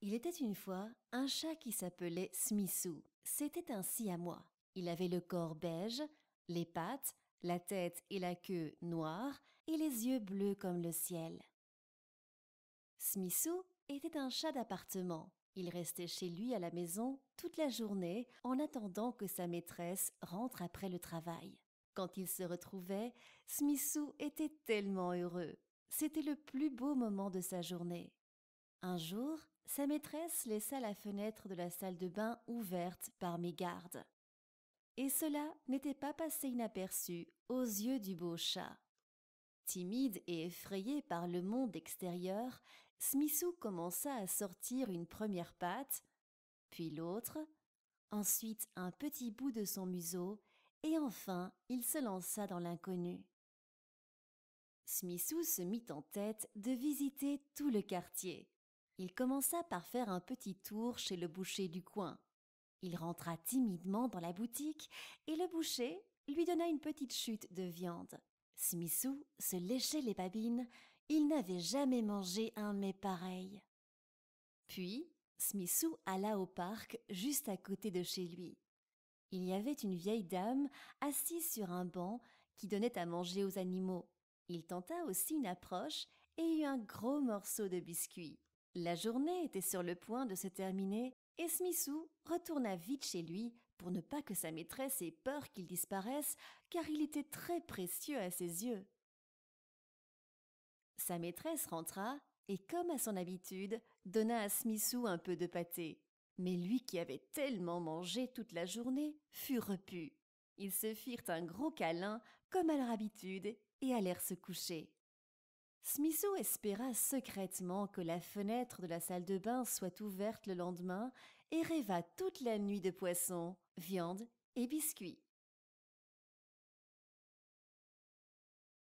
Il était une fois un chat qui s'appelait Smissou. C'était ainsi à moi. Il avait le corps beige, les pattes, la tête et la queue noires et les yeux bleus comme le ciel. Smissou était un chat d'appartement. Il restait chez lui à la maison toute la journée en attendant que sa maîtresse rentre après le travail. Quand il se retrouvait, Smissou était tellement heureux. C'était le plus beau moment de sa journée. Un jour, sa maîtresse laissa la fenêtre de la salle de bain ouverte par mégarde. Et cela n'était pas passé inaperçu aux yeux du beau chat. Timide et effrayé par le monde extérieur, Smissou commença à sortir une première patte, puis l'autre, ensuite un petit bout de son museau, et enfin il se lança dans l'inconnu. Smissou se mit en tête de visiter tout le quartier il commença par faire un petit tour chez le boucher du coin. Il rentra timidement dans la boutique et le boucher lui donna une petite chute de viande. Smissou se léchait les babines, il n'avait jamais mangé un mets pareil. Puis, Smissou alla au parc juste à côté de chez lui. Il y avait une vieille dame assise sur un banc qui donnait à manger aux animaux. Il tenta aussi une approche et eut un gros morceau de biscuit. La journée était sur le point de se terminer et Smissou retourna vite chez lui pour ne pas que sa maîtresse ait peur qu'il disparaisse car il était très précieux à ses yeux. Sa maîtresse rentra et comme à son habitude, donna à Smissou un peu de pâté. Mais lui qui avait tellement mangé toute la journée fut repu. Ils se firent un gros câlin comme à leur habitude et allèrent se coucher. Smithou espéra secrètement que la fenêtre de la salle de bain soit ouverte le lendemain et rêva toute la nuit de poissons, viande et biscuits.